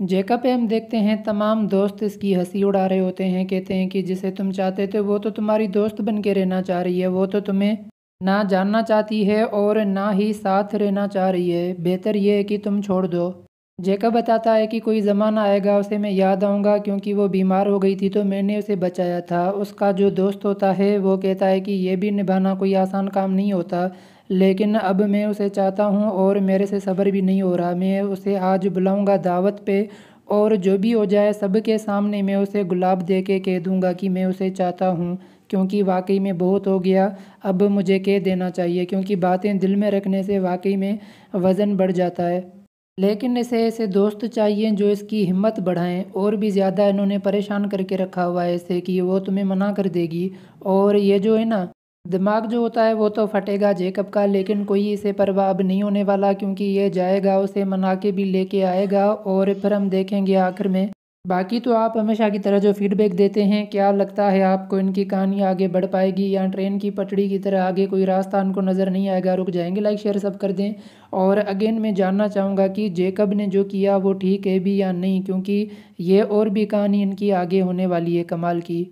Jacob पे हम देखते हैं तमाम दोस्त इसकी हंसी उड़ा रहे होते हैं कहते हैं कि जिसे तुम चाहते थे वो तो तुम्हारी दोस्त बन के रहना चाह रही है वो तो तुम्हें ना जानना चाहती है और ना ही साथ रहना चाह रही है बेहतर यह है कि तुम छोड़ दो जेकब बताता है कि कोई ज़माना आएगा उसे मैं याद आऊँगा क्योंकि वो बीमार हो गई थी तो मैंने उसे बचाया था उसका जो दोस्त होता है वो कहता है कि यह भी निभाना कोई आसान काम नहीं होता लेकिन अब मैं उसे चाहता हूँ और मेरे से सब्र भी नहीं हो रहा मैं उसे आज बुलाऊँगा दावत पे और जो भी हो जाए सबके सामने मैं उसे गुलाब दे के कह दूँगा कि मैं उसे चाहता हूँ क्योंकि वाकई में बहुत हो गया अब मुझे कह देना चाहिए क्योंकि बातें दिल में रखने से वाकई में वज़न बढ़ जाता है लेकिन इसे ऐसे दोस्त चाहिए जो इसकी हिम्मत बढ़ाएं और भी ज़्यादा इन्होंने परेशान करके रखा हुआ है इसे कि वो तुम्हें मना कर देगी और ये जो है ना दिमाग जो होता है वो तो फटेगा जेकब का लेकिन कोई इसे परवाह नहीं होने वाला क्योंकि ये जाएगा उसे मना के भी लेके आएगा और फिर हम देखेंगे आखिर में बाकी तो आप हमेशा की तरह जो फीडबैक देते हैं क्या लगता है आपको इनकी कहानी आगे बढ़ पाएगी या ट्रेन की पटड़ी की तरह आगे कोई रास्ता उनको नज़र नहीं आएगा रुक जाएंगे लाइक शेयर सब कर दें और अगेन मैं जानना चाहूँगा कि जेकब ने जो किया वो ठीक है भी या नहीं क्योंकि ये और भी कहानी इनकी आगे होने वाली है कमाल की